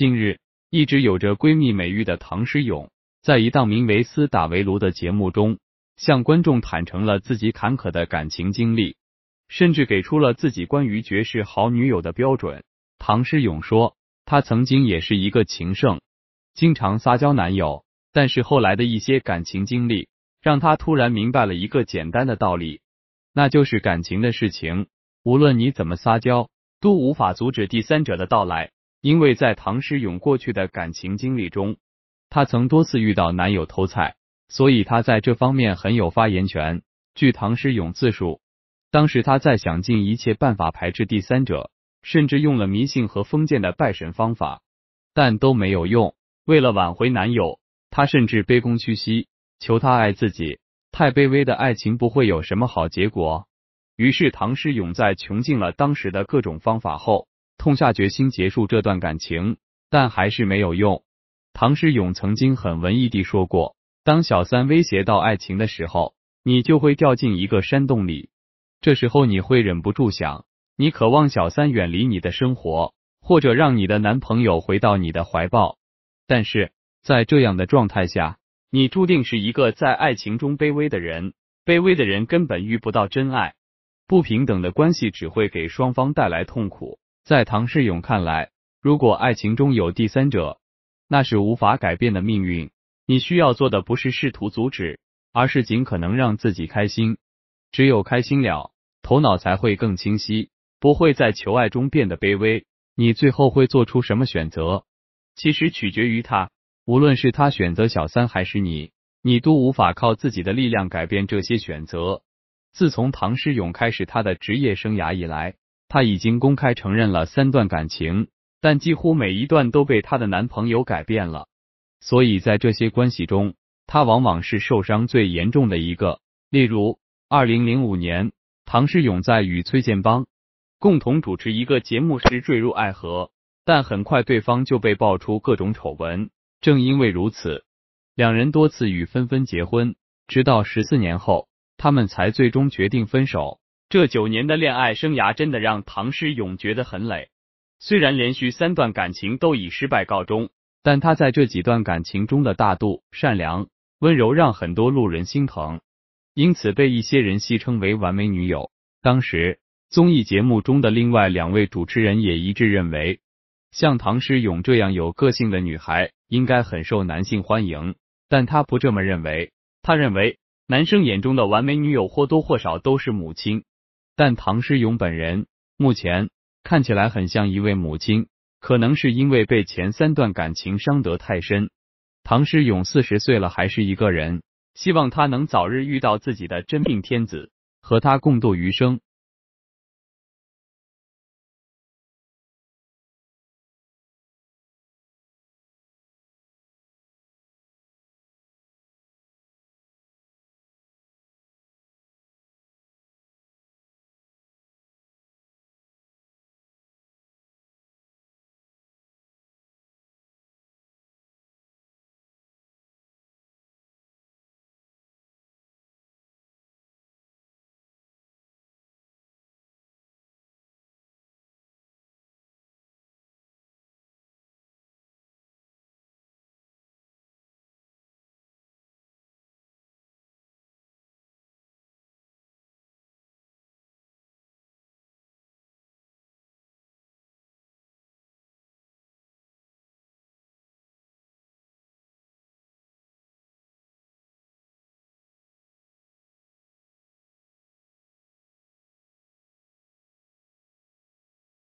近日，一直有着闺蜜美誉的唐诗咏，在一档名为《斯打围炉》的节目中，向观众坦诚了自己坎坷的感情经历，甚至给出了自己关于绝世好女友的标准。唐诗咏说，他曾经也是一个情圣，经常撒娇男友，但是后来的一些感情经历，让他突然明白了一个简单的道理，那就是感情的事情，无论你怎么撒娇，都无法阻止第三者的到来。因为在唐诗咏过去的感情经历中，她曾多次遇到男友偷菜，所以她在这方面很有发言权。据唐诗咏自述，当时她在想尽一切办法排斥第三者，甚至用了迷信和封建的拜神方法，但都没有用。为了挽回男友，她甚至卑躬屈膝求他爱自己，太卑微的爱情不会有什么好结果。于是唐诗咏在穷尽了当时的各种方法后。痛下决心结束这段感情，但还是没有用。唐诗咏曾经很文艺地说过：“当小三威胁到爱情的时候，你就会掉进一个山洞里。这时候你会忍不住想，你渴望小三远离你的生活，或者让你的男朋友回到你的怀抱。但是在这样的状态下，你注定是一个在爱情中卑微的人。卑微的人根本遇不到真爱，不平等的关系只会给双方带来痛苦。”在唐世勇看来，如果爱情中有第三者，那是无法改变的命运。你需要做的不是试图阻止，而是尽可能让自己开心。只有开心了，头脑才会更清晰，不会在求爱中变得卑微。你最后会做出什么选择，其实取决于他。无论是他选择小三还是你，你都无法靠自己的力量改变这些选择。自从唐诗勇开始他的职业生涯以来。她已经公开承认了三段感情，但几乎每一段都被她的男朋友改变了，所以在这些关系中，她往往是受伤最严重的一个。例如，二零零五年，唐诗咏在与崔建邦共同主持一个节目时坠入爱河，但很快对方就被爆出各种丑闻。正因为如此，两人多次与纷纷结婚，直到十四年后，他们才最终决定分手。这九年的恋爱生涯真的让唐诗咏觉得很累。虽然连续三段感情都以失败告终，但他在这几段感情中的大度、善良、温柔让很多路人心疼，因此被一些人戏称为“完美女友”。当时综艺节目中的另外两位主持人也一致认为，像唐诗咏这样有个性的女孩应该很受男性欢迎。但她不这么认为，她认为男生眼中的完美女友或多或少都是母亲。但唐诗咏本人目前看起来很像一位母亲，可能是因为被前三段感情伤得太深。唐诗咏四十岁了还是一个人，希望他能早日遇到自己的真命天子，和他共度余生。